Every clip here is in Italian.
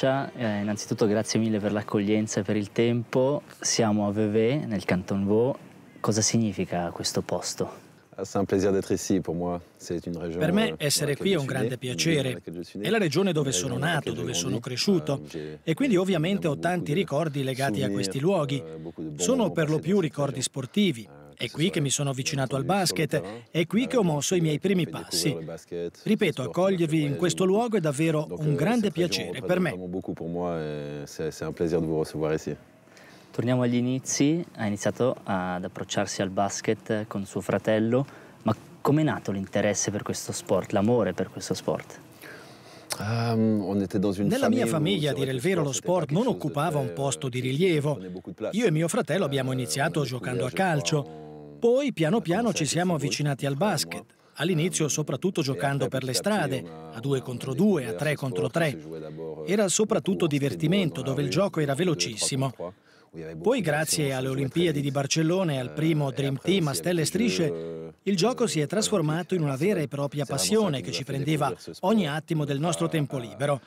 Ciccia, eh, innanzitutto grazie mille per l'accoglienza e per il tempo. Siamo a Vevey, nel Canton Vaud. Cosa significa questo posto? Per me essere qui è un grande piacere. È la regione dove sono nato, dove sono cresciuto e quindi ovviamente ho tanti ricordi legati a questi luoghi. Eh, sono per lo più ricordi sportivi. Eh, è qui che mi sono avvicinato al basket, è qui che ho mosso i miei primi passi. Ripeto, accogliervi in questo luogo è davvero un grande piacere per me. Torniamo agli inizi, ha iniziato ad approcciarsi al basket con suo fratello, ma com'è nato l'interesse per questo sport, l'amore per questo sport? Ehm, Nella mia famiglia, a dire il vero, lo sport non occupava un posto di euh, rilievo. Io e mio fratello abbiamo euh, iniziato giocando a calcio. Poi piano piano ci siamo avvicinati al basket, all'inizio ah, soprattutto giocando eh, per le strade, a 2 contro 2, a 3 contro 3. Era eh. soprattutto divertimento dove il gioco era velocissimo. Poi grazie alle Olimpiadi di Barcellona e al eh, primo Dream Team a stelle e strisce, il gioco si è trasformato in una vera e propria passione che ci prendeva ogni attimo del nostro tempo libero.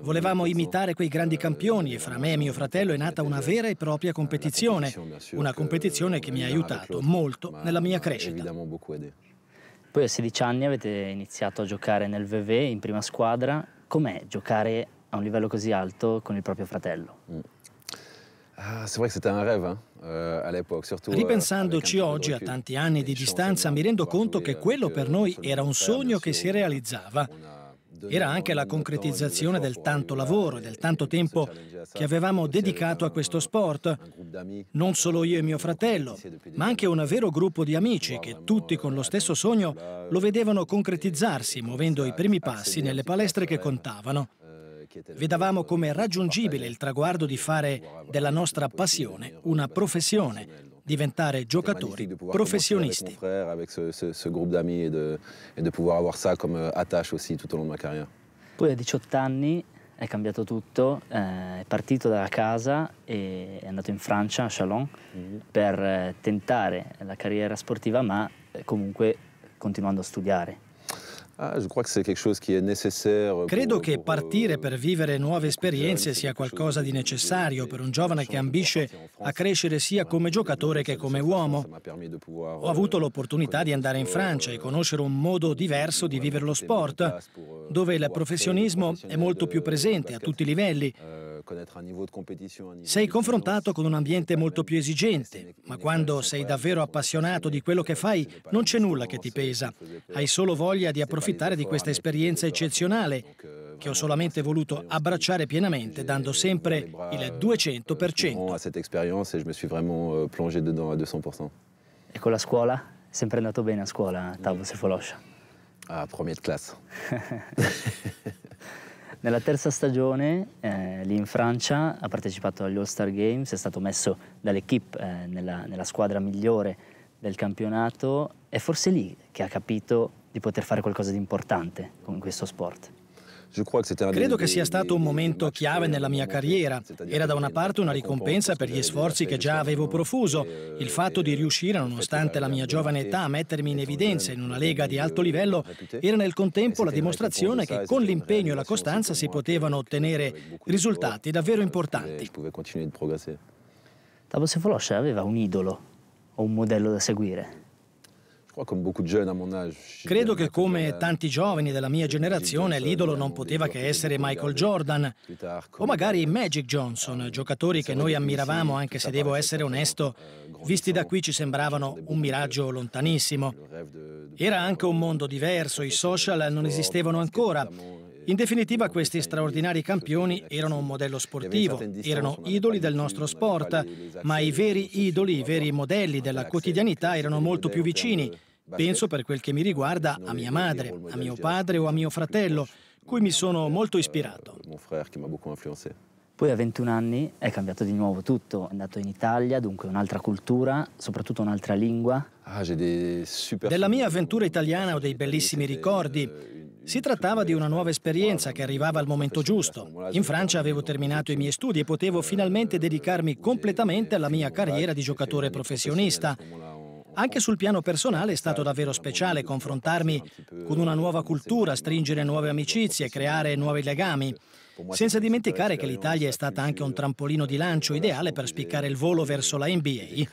Volevamo imitare quei grandi campioni e fra me e mio fratello è nata una vera e propria competizione, una competizione che mi ha aiutato molto nella mia crescita. Poi a 16 anni avete iniziato a giocare nel VV in prima squadra. Com'è giocare a un livello così alto con il proprio fratello? Ah, euh, euh, Ripensandoci oggi a tanti anni di distanza mi rendo conto che quello per euh, noi era un sogno che si realizzava era anche la concretizzazione del tanto lavoro e del tanto tempo che avevamo dedicato a questo sport, non solo io e mio fratello, ma anche un vero gruppo di amici che tutti con lo stesso sogno lo vedevano concretizzarsi muovendo i primi passi nelle palestre che contavano. Eh, Vedavamo come raggiungibile il traguardo di fare della nostra passione una professione, diventare giocatori professionisti. Poi a 18 anni è cambiato tutto, eh, è partito dalla casa e è andato in Francia, a Chalon, mhm. per eh, tentare la carriera sportiva, ma eh, comunque continuando a studiare. Ah, Credo che euh, partire per vivere nuove esperienze sia qualcosa di necessario per un giovane che ambisce a crescere sia come giocatore che come uomo. Ho avuto euh, l'opportunità di andare in Francia e euh, conoscere un modo diverso di vivere lo sport, dove il professionismo è molto più presente a tutti i livelli sei confrontato con un ambiente molto più esigente, ma quando sei davvero appassionato di quello che fai non c'è nulla che ti pesa. Hai solo voglia di approfittare di questa esperienza eccezionale che ho solamente voluto abbracciare pienamente dando sempre il 200%. A questa esperienza e mi sono veramente vraiment euh, plongé dedans à 200%. E con la scuola? Sempre andato bene a scuola, Tavo mm. Sefoloscia. Ah, premier de classe. Nella terza stagione, eh, lì in Francia, ha partecipato agli All-Star Games, è stato messo dall'equipe eh, nella, nella squadra migliore del campionato. È forse lì che ha capito di poter fare qualcosa di importante con questo sport. Credo che sia stato un momento chiave euh, nella mia carriera. Era da una parte una ricompensa per gli sforzi che già avevo profuso, il eh, fatto di riuscire, nonostante la mia giovane età, a mettermi in evidenza in una lega di alto livello, era nel contempo la dimostrazione che con l'impegno e la costanza si potevano ottenere risultati davvero eh, importanti. Tabo Sefoloscia aveva un idolo o un modello da seguire. Credo che come tanti giovani della mia generazione l'idolo non poteva che essere Michael Jordan o magari Magic Johnson, euh, giocatori che noi ammiravamo anche se devo essere onesto, euh, visti da qui ci sembravano un miraggio lontanissimo. Era anche euh, un mondo diverso, i social non esistevano ancora. In definitiva questi straordinari campioni erano un modello sportivo, erano idoli del nostro sport, ma i veri idoli, i veri modelli della quotidianità erano molto più vicini Penso per quel che mi riguarda a mia madre, a mio padre o a mio fratello, cui mi sono molto ispirato. Poi a 21 anni è cambiato di nuovo tutto, è andato in Italia, dunque un'altra cultura, soprattutto un'altra lingua. Della mia avventura italiana ho dei bellissimi ricordi. Si trattava di una nuova esperienza che arrivava al momento giusto. In Francia avevo terminato i miei studi e potevo finalmente dedicarmi completamente alla mia carriera di giocatore professionista. Anche sul piano personale è stato davvero speciale confrontarmi con una nuova cultura, stringere nuove amicizie, creare nuovi legami. Senza dimenticare che l'Italia è stata anche un trampolino di lancio ideale per spiccare il volo verso la NBA.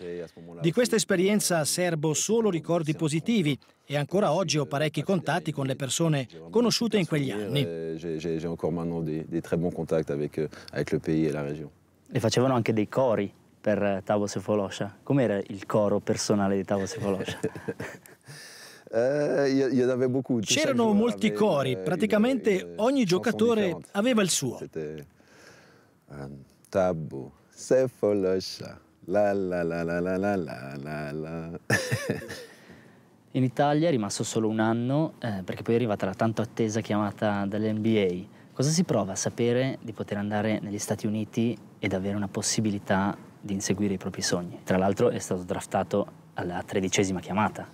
Di questa esperienza serbo solo ricordi positivi e ancora oggi ho parecchi contatti con le persone conosciute in quegli anni. Ho ancora maintenant dei très contatti con il paese e la regione. E facevano anche dei cori per eh, Tavo Sefoloscia? Com'era il coro personale di Tavo Sefoloscia? Eh, C'erano molti cori, eh, praticamente ogni giocatore aveva il suo. Tabu, ehm, Tabù, Sefoloscia, la la la la la la la la In Italia è rimasto solo un anno eh, perché poi è arrivata la tanto attesa chiamata dall'NBA. Cosa si prova a sapere di poter andare negli Stati Uniti ed avere una possibilità di inseguire i propri sogni. Tra l'altro è stato draftato alla tredicesima chiamata.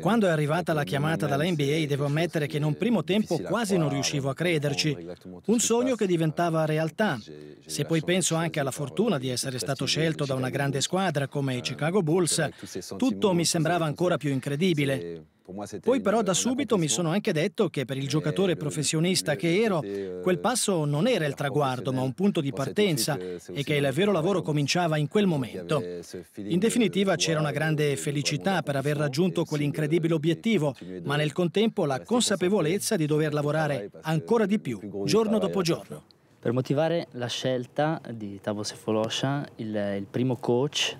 Quando è arrivata la chiamata dalla NBA devo ammettere che in un primo tempo quasi non riuscivo a crederci, un sogno che diventava realtà. Se poi penso anche alla diciamo, fortuna di essere stato scelto da una grande squadra come i eh, Chicago Bulls, tutto mi sembrava ancora più incredibile. Poi però da subito mi sono anche detto che per il eh, giocatore eh, professionista eh, che ero, quel passo non era il traguardo, ma un punto di partenza e che il vero lavoro cominciava in quel momento. In definitiva c'era una grande felicità per aver raggiunto quell'incredibile obiettivo, ma nel contempo la consapevolezza di dover lavorare ancora di più, giorno dopo giorno. Certo. Per motivare la scelta di Tavos e il, il primo coach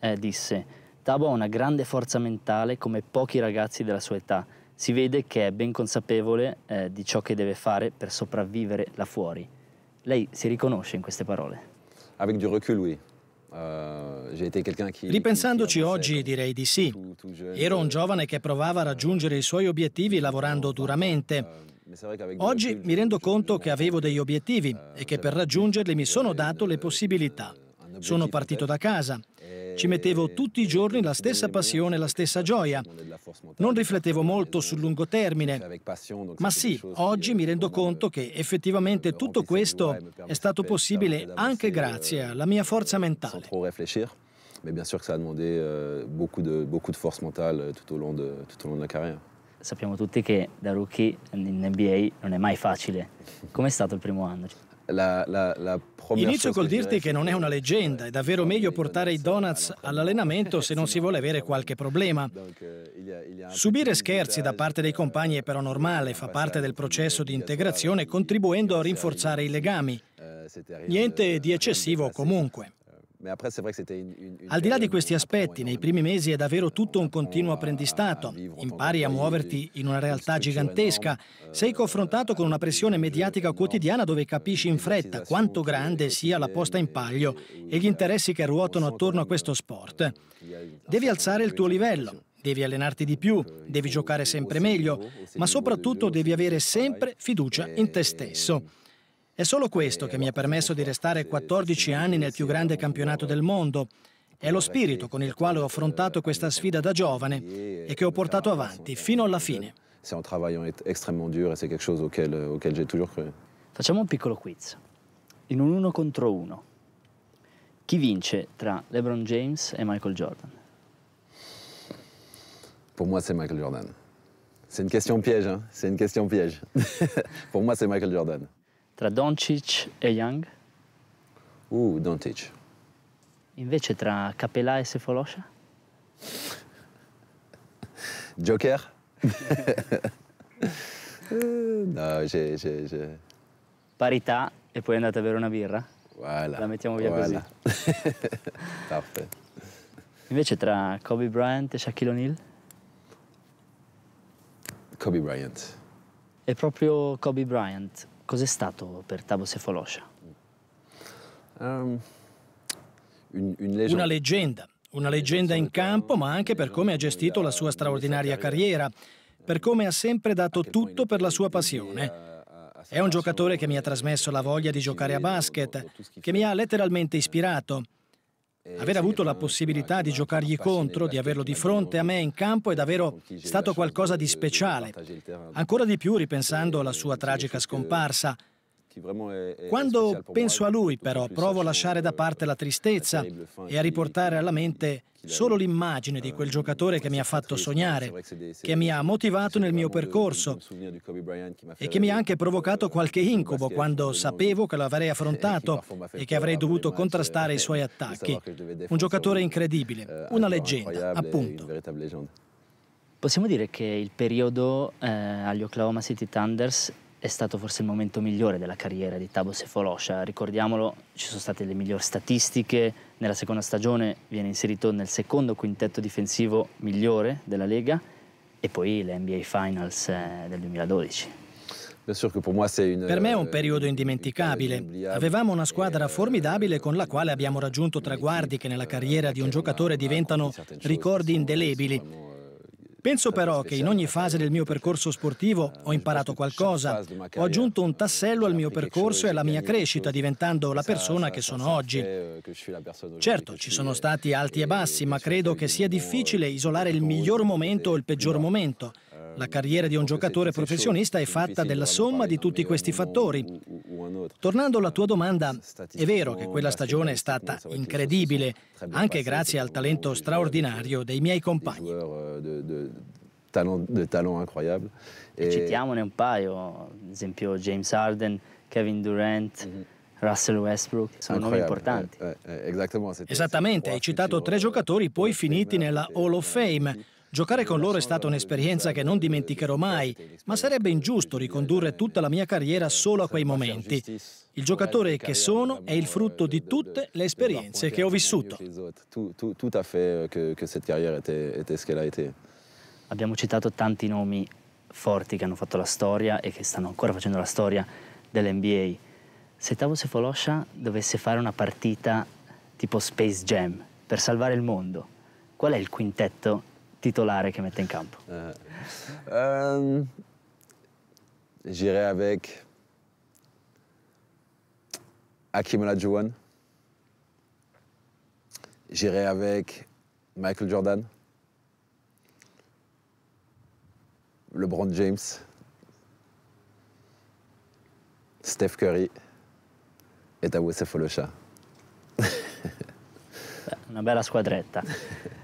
eh, disse Tabo ha una grande forza mentale come pochi ragazzi della sua età. Si vede che è ben consapevole eh, di ciò che deve fare per sopravvivere là fuori. Lei si riconosce in queste parole? Avec du recul, oui. Euh, Ripensandoci oggi direi di sì. Ero un euh, giovane che provava a raggiungere i suoi obiettivi lavorando duramente. Euh, oggi mi rendo conto che avevo degli obiettivi e che per raggiungerli mi sono dato le possibilità. Sono partito da casa, ci mettevo tutti i giorni la stessa passione e la stessa gioia. Non riflettevo molto sul lungo termine. Ma sì, oggi mi rendo conto che effettivamente tutto questo è stato possibile anche grazie alla mia forza mentale. Mais bien sûr que ça a demandé euh, beaucoup de, beaucoup de force mentale euh, tout au long de, tout au long de la carrière. Sappiamo tutti che da rookie in NBA non è mai facile. Com'è stato il primo anno? la, la, la Inizio col dirti che non è una leggenda, è davvero meglio portare i donuts all'allenamento se non si vuole avere qualche problema. Euh, Subire scherzi da parte dei compagni è però normale, fa parte del processo di integrazione contribuendo a rinforzare i legami. Euh, Niente euh, di eccessivo comunque. Al di là di questi aspetti, nei primi mesi è davvero tutto un continuo apprendistato. Impari a muoverti in una realtà gigantesca. Sei confrontato con una pressione mediatica quotidiana dove capisci in fretta quanto grande sia la posta in paglio e gli interessi che ruotano attorno a questo sport. Devi alzare il tuo livello, devi allenarti di più, devi giocare sempre meglio, ma soprattutto devi avere sempre fiducia in te stesso. È solo questo che mi ha permesso di restare 14 anni nel più grande campionato del mondo. È lo spirito con il quale ho affrontato questa sfida da giovane e che ho portato avanti fino alla fine. È un lavoro estremamente duro e è qualcosa a cui ho sempre creduto. Facciamo un piccolo quiz. In un uno contro uno, chi vince tra LeBron James e Michael Jordan? Per me è Michael Jordan. C'est una questione piège, hein? c'est une piège. Pour moi, c'est Michael Jordan. tra Doncic e Young? Uh, Doncic. Invece tra Capella e Sefolosha? Joker? no, c'è, c'è, c'è. Parità e poi andate a bere una birra? Voilà, La mettiamo via voilà. così. Tappe. Invece tra Kobe Bryant e Shaquille O'Neal? Kobe Bryant. È proprio Kobe Bryant. Cos'è stato per Tabo Sefolosha? Um, ehm, un, un Una leggenda, una leggenda in campo, ma anche per come ha gestito la sua straordinaria carriera, per come ha sempre dato tutto per la sua eh, passione. Eh, È un giocatore che mi ha trasmesso la voglia di giocare a basket, che mi ha letteralmente ispirato. Eh, Aver avuto la possibilità di giocargli contro, di averlo di fronte a me in campo è davvero stato qualcosa di speciale. Ancora di più ripensando alla sua tragica scomparsa. Quando penso a lui, però, provo a lasciare da parte la tristezza e a riportare alla mente solo l'immagine di quel ah, giocatore che mi ha fatto sognare, che mi ha motivato nel mio percorso e che mi ha anche provocato qualche incubo quando sapevo che l'avrei eh, affrontato e che avrei dovuto contrastare i suoi attacchi. Un giocatore incredibile, eh, una leggenda, appunto. Possiamo dire che il periodo eh, agli Oklahoma City Thunders è stato forse il momento migliore della carriera di Tabo Sefolosha. Ricordiamolo, ci sono state le migliori statistiche. Nella seconda stagione viene inserito nel secondo quintetto difensivo migliore della Lega e poi le NBA Finals eh, del 2012. Per me è un eh, periodo indimenticabile. Avevamo una eh, squadra formidabile con la quale abbiamo raggiunto traguardi che nella carriera di un giocatore diventano ricordi indelebili Penso però che in ogni fase del mio percorso sportivo ho imparato qualcosa, ho aggiunto un tassello al mio percorso e alla mia crescita, diventando la esatto, persona esatto, che sono oggi. Eh, certo, ci sono eh, stati alti e bassi, ma credo che sia difficile isolare il miglior momento o il peggior momento. Eh, la carriera di un giocatore professionista è fatta della somma di tutti questi fattori. Tornando alla tua domanda, è vero che quella stagione è stata incredibile, anche grazie al talento straordinario dei miei compagni. Eh, e citiamone un paio, ad esempio James Harden, Kevin Durant, mhm. Russell Westbrook, sono nomi importanti. Eh, eh, esattamente, hai citato tre giocatori poi finiti nella Hall of Fame Giocare con loro è stata un'esperienza che non dimenticherò mai, ma sarebbe ingiusto ricondurre tutta la mia carriera solo a quei momenti. Il giocatore che sono è il frutto di tutte le esperienze che ho vissuto. Tout à fait que cette carrière était ce qu'elle Abbiamo citato tanti nomi forti che hanno fatto la storia e che stanno ancora facendo la storia dell'NBA. Se Tavo Sefolosha dovesse fare una partita tipo Space Jam per salvare il mondo, qual è il quintetto titolare che mette in campo? J'irai eh, ehm, avec Hakim Olajuwon. J'irai avec Michael Jordan. LeBron James. Steph Curry Et Tawese Folosha. Una bella squadretta.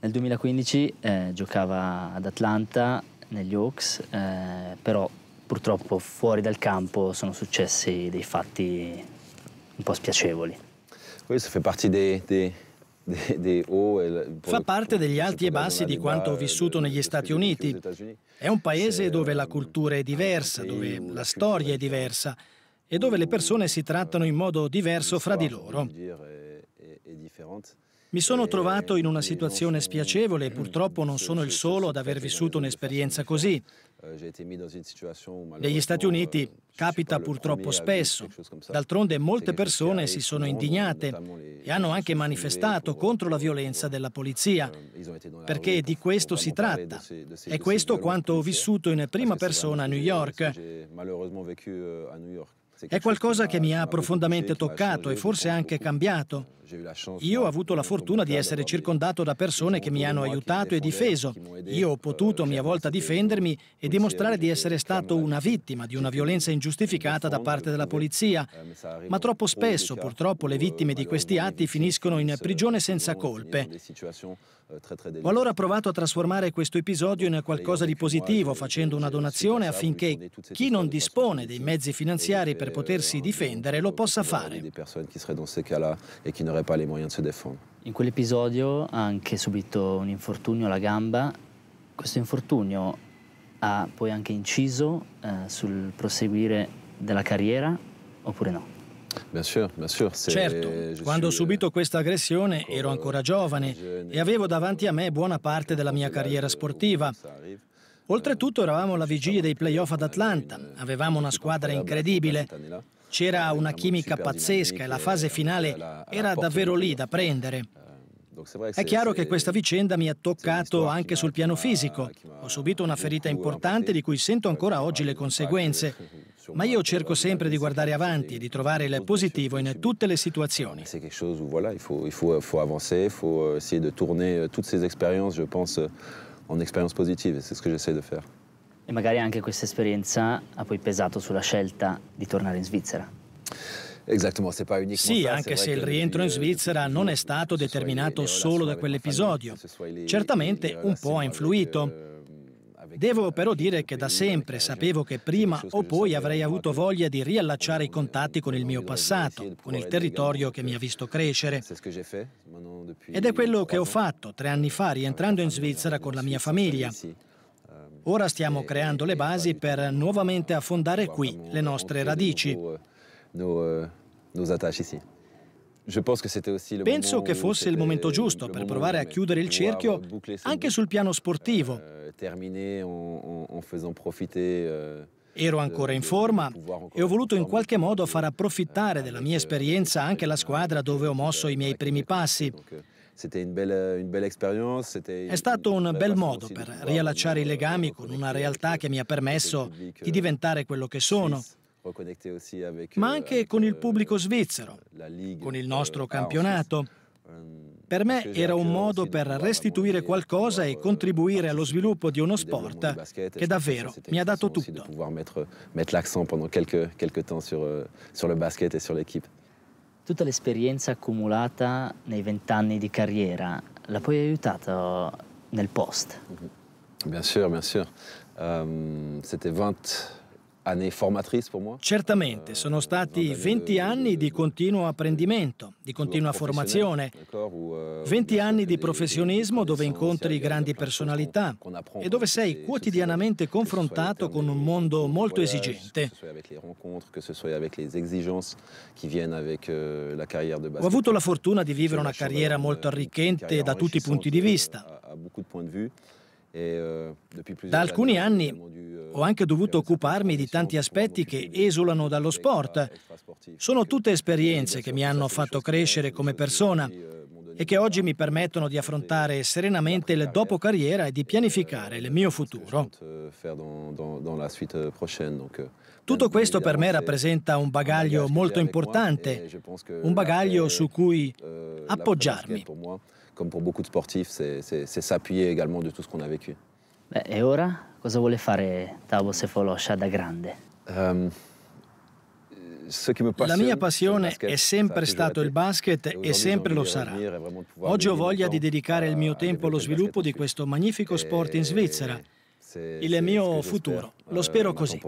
Nel 2015 eh, giocava ad Atlanta negli Hawks, eh, però purtroppo fuori dal campo sono successi dei fatti un po' spiacevoli. Questo fa parte dei, dei... Oh, fa parte degli alti e bassi di quanto ho vissuto negli Stati Uniti. È un paese dove la cultura è diversa, dove la storia è diversa e dove le persone si trattano in modo diverso fra di loro. Mi sono trovato in una situazione spiacevole e purtroppo non sono il solo ad aver vissuto un'esperienza così. Negli Stati Uniti capita purtroppo spesso. D'altronde molte persone si sono indignate e hanno anche manifestato contro la violenza della polizia, perché di questo si tratta. È questo quanto ho vissuto in prima persona a New York. È qualcosa che mi ha profondamente toccato e forse anche cambiato. Io ho avuto la fortuna di essere circondato da persone diciamo, che mi hanno aiutato e difeso. Io ho potuto a mia volta difendermi e dimostrare di essere stato una vittima di una violenza ingiustificata da parte della eh, polizia. Ma troppo spesso, purtroppo, le vittime di questi atti finiscono in prigione senza colpe. Eh, Ho allora provato a trasformare questo episodio in qualcosa di positivo facendo una donazione affinché chi non dispone dei mezzi finanziari per potersi difendere lo possa fare. In quell'episodio ha anche subito un infortunio alla gamba. Questo infortunio ha poi anche inciso eh, sul proseguire della carriera oppure no? Certo, quando ho euh, subito questa aggressione ero ancora euh, giovane e avevo davanti a me buona parte della mia carriera sportiva. Euh, Oltretutto eravamo alla vigilia dei playoff ad Atlanta, avevamo una squadra incredibile, c'era una chimica pazzesca e la fase eh, finale era davvero lì da prendere. Eh, È chiaro che questa vicenda mi ha toccato anche sul piano fisico. Ho subito una ferita importante di cui sento ancora oggi le conseguenze. Ma io cerco sempre di guardare avanti e di trovare il positivo in tutte le situazioni. C'è qualcosa, chose où voilà, il faut il faut faut avancer, il faut essayer de tourner euh, toutes ces expériences, je pense euh, en expériences positives, c'est ce que j'essaie de faire. E magari anche questa esperienza ha poi pesato sulla scelta di tornare in Svizzera. Sì, anche se il rientro in Svizzera non è stato determinato solo da quell'episodio. Certamente un po' ha influito. Euh, Devo però dire che da sempre sapevo che prima o poi avrei avuto voglia di riallacciare i contatti con il mio passato, con il territorio che mi ha visto crescere. Ed è quello che ho fatto tre anni fa, rientrando in Svizzera con la mia famiglia. Ehm, Ora stiamo creando le basi per nuovamente affondare qui le nostre radici. Euh, euh, nos attaches ici. Penso che fosse il momento giusto per provare a chiudere il cerchio anche sul piano euh, sportivo. Euh, Ero ancora in forma e ho voluto in qualche modo far approfittare della mia euh, esperienza anche la squadra dove ho mosso i miei primi passi. È stato un bel modo per riallacciare i legami con una realtà che mi ha permesso di diventare quello che sono ma euh, anche con il euh, pubblico svizzero, con il euh, nostro campionato. Per me era un modo per restituire qualcosa e contribuire eh, allo sviluppo di uno sport che davvero mi ha dato tutto. mettere l'accento pendant quelques temps sur le basket e sull'équipe. Tutta l'esperienza accumulata nei vent'anni di carriera l'ha poi aiutata nel post? Mhm. Bien sûr, bien sûr. Um, C'était 20 Certamente, euh, sono stati 20 anni di continuo apprendimento, di continua formazione, 20 euh, anni di professionismo dove incontri grandi personalità e dove sei quotidianamente confrontato con un mondo molto esigente. Euh, Ho avuto la fortuna di vivere una carriera molto arricchente da tutti i punti di vista. Eh, da alcuni anni, anni ho anche dovuto occuparmi di tanti aspetti che esulano dallo sport. Sono tutte esperienze che mi hanno fatto crescere come persona euh, e che oggi mi permettono di affrontare serenamente il dopo carriera e di euh, pianificare il mio futuro. Euh, Tutto questo per me rappresenta un bagaglio molto importante, un bagaglio su cui appoggiarmi. Come pour beaucoup de sportifs, c'est s'appuyer également de tout ce qu'on a vécu. Beh, e ora cosa vuole fare Tabo Sefolosha da grande? Um, la mia passione è sempre stato il basket e sempre lo sarà. Oggi ho voglia di dedicare il mio tempo allo sviluppo di questo magnifico sport in Svizzera. Il mio futuro, lo euh, spero così.